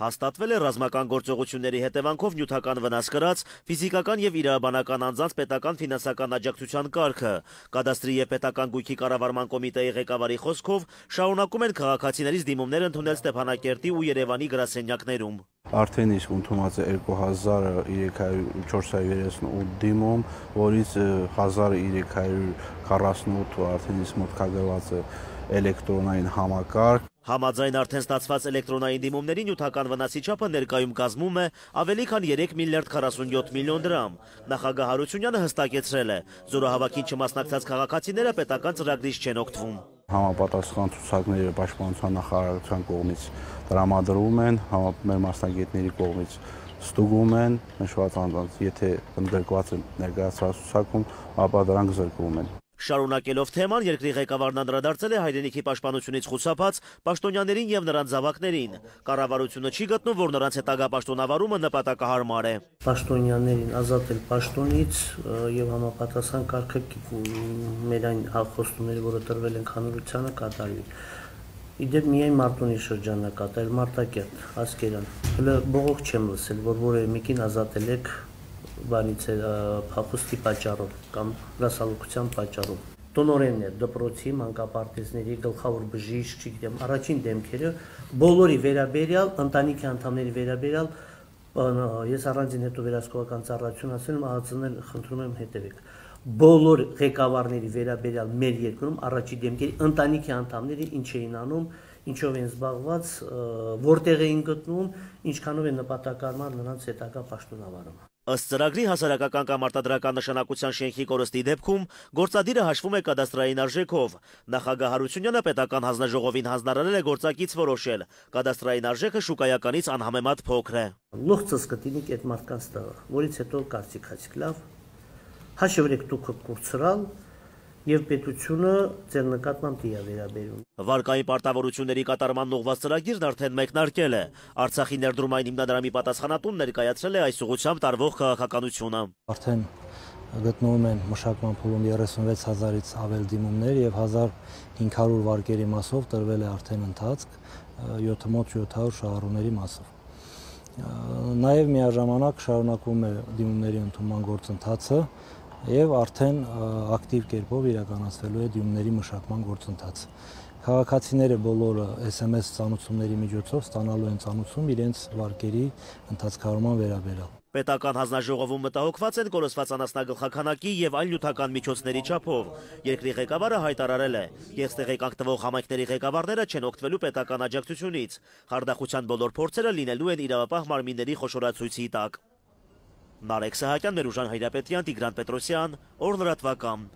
Հաստատվել է ռազմական գործողությունների հետևանքով նյութական վնաս կրած ֆիզիկական եւ իրավաբանական անձանց պետական ֆինանսական աջակցության կարգը։ Կադաստրի եւ պետական գույքի կառավարման կոմիտեի ղեկավարի խոսքով շարունակում են քաղաքացիներից դիմումներ ընդունել Ստեփանակերտի ու Երևանի գրասենյակներում։ Արդեն իսկ ընդունված է 2338 դիմում, որից 1348 արդեն իսկ մտքագրված է էլեկտրոնային համակարգ Համաձայն արդեն ստացված էլեկտրոնային դիմումների նյութական վնասի չափը ներկայում կազմում է ավելի քան 3 միլիարդ 47 միլիոն դրամ։ Նախագահ Հարությունյանը հստակեցրել է, զորահավաքին չմասնակցած քաղաքացիները պետական ծրագրից չեն օգտվում։ Համապատասխան ցուցակները պաշտպանության նախարարության կողմից տրամադրվում են, համապատասխան մասնագետների կողմից ստուգում են, նշված անձանց, եթե ընդգրկված են ներկայացված ցուցակում, ապա դրանք զրկվում են։ Շարունակելով թեման երկրի ղեկավարն անդրադարձել է հայրենիքի պաշտպանությունից խուսափած պաշտոնյաներին եւ նրանց զավակներին։ Կառավարությունը չի գտնում, որ նրանց հետագա պաշտոնավարումը նպատակահարմար է։ Պաշտոնյաներին ազատել պաշտոնից եւ համապատասխան կարգը մեր այն հաղորդումները, որը տրվել են հանրությանը կատարվի։ Իդեպ միայն Մարտունի շրջանակա, այլ Մարտակերտ, Ասկերան։ Հələ բողոք չեմ լսել, որ որևէ մեկին ազատել եք բանից է փախուստի պատճառով կամ լասալուկության պատճառով տնորեններ, դպրոցի մանկապարտեզների գլխավոր բժիշկ, չգիտեմ, առաջին դեմքերը բոլորի վերաբերյալ, ընտանիքի անդամների վերաբերյալ ես առանձին հետո վերահսկողական ծառայություն ասեմ, ԱԱԾ-ն խնդրում եմ հետևեք բոլոր ղեկավարների վերաբերյալ մեր երկրում առաջի դեմքերի ընտանիքի անդամները ինչ էին անում, ինչով են զբաղված, որտեղ էին գտնում, ինչքանով է նպատակարման նրանց հետագա պաշտոնավարումը։ Ըստ ծրագրի հասարակական կամ արտադրական նշանակության շենքի կորստի դեպքում գործադիրը հաշվում է կադաստրային արժեքով։ Նախագահ Հարությունյանը պետական հանձնաժողովին հանձնարարել է գործակից որոշել. կադաստրային արժեքը շուկայականից անհամեմատ փոքր է։ Նողցս կտինիք այդ մարդկանց տեղ, որից հետո կարծիքացիք լավ հաշվրեք դուք կուրցրալ, եւ պետությունը ձեր նկատմամբ դիա վերաբերում։ Վարկային պարտավորությունների կատարման ուղղված ծրագիրն արդեն մեկնարկել է։ Արցախի ներդրումային հիմնադրամի պատասխանատուն ներկայացրել է այս ուղությամբ տարվող քաղաքականությունը։ Արդեն գտնվում են մշակման փուլում 36000-ից ավել դիմումներ եւ 1500 վարկերի մասով տրվել է արդեն ընթացք 7 մոտ 700 շահառուների մասով։ Նաև միաժամանակ շարունակվում է դիմումների ընդունման գործընթացը, եւ արդեն ակտիվ կերպով իրականացվելու է դյումների մշակման գործընթացը։ Քաղաքացիները բոլորը SMS ցանուցումների միջոցով ստանալու են ցանուցում իրենց վարկերի ընդհանցարման վերաբերյալ։ Պետական հանձնաժողովում մտահոգված են կորսված անասնագլխականակի եւ այլ նյութական միջոցների չափով։ Երկրի ղեկավարը հայտարարել է, ես տեղեկանք տվող համայնքների ղեկավարները չեն օգտվելու պետական աջակցությունից։ Խարդախության բոլոր փորձերը լինելու են իրավապահ մարմինների խոշորացույցի տակ։ Նարեկ Սահակյան, Մերուժան Հայրապետրյան, Տիգրան Պետրոսյան, Օրն լրատվական